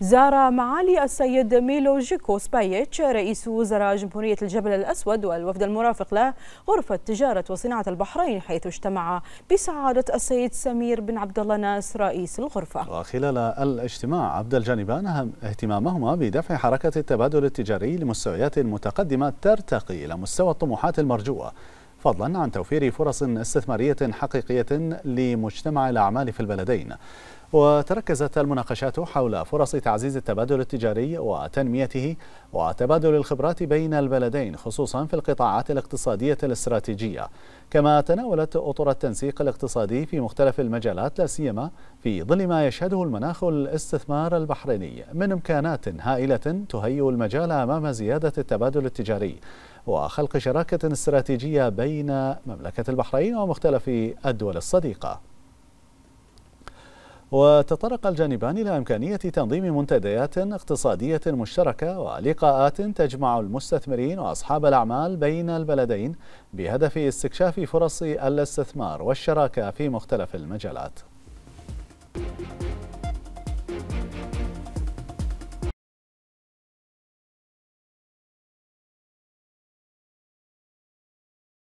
زار معالي السيد ميلو جيكو سبايتش رئيس وزراء جمهورية الجبل الأسود والوفد المرافق له غرفة تجارة وصناعة البحرين حيث اجتمع بسعادة السيد سمير بن عبد الله ناس رئيس الغرفة وخلال الاجتماع عبد الجانبان اهتمامهما بدفع حركة التبادل التجاري لمستويات متقدمة ترتقي إلى مستوى الطموحات المرجوة فضلا عن توفير فرص استثمارية حقيقية لمجتمع الأعمال في البلدين وتركزت المناقشات حول فرص تعزيز التبادل التجاري وتنميته وتبادل الخبرات بين البلدين خصوصا في القطاعات الاقتصادية الاستراتيجية كما تناولت أطر التنسيق الاقتصادي في مختلف المجالات لا سيما في ظل ما يشهده المناخ الاستثمار البحريني من إمكانات هائلة تهيئ المجال أمام زيادة التبادل التجاري وخلق شراكة استراتيجية بين مملكة البحرين ومختلف الدول الصديقة وتطرق الجانبان إلى إمكانية تنظيم منتديات اقتصادية مشتركة ولقاءات تجمع المستثمرين وأصحاب الأعمال بين البلدين بهدف استكشاف فرص الاستثمار والشراكة في مختلف المجالات.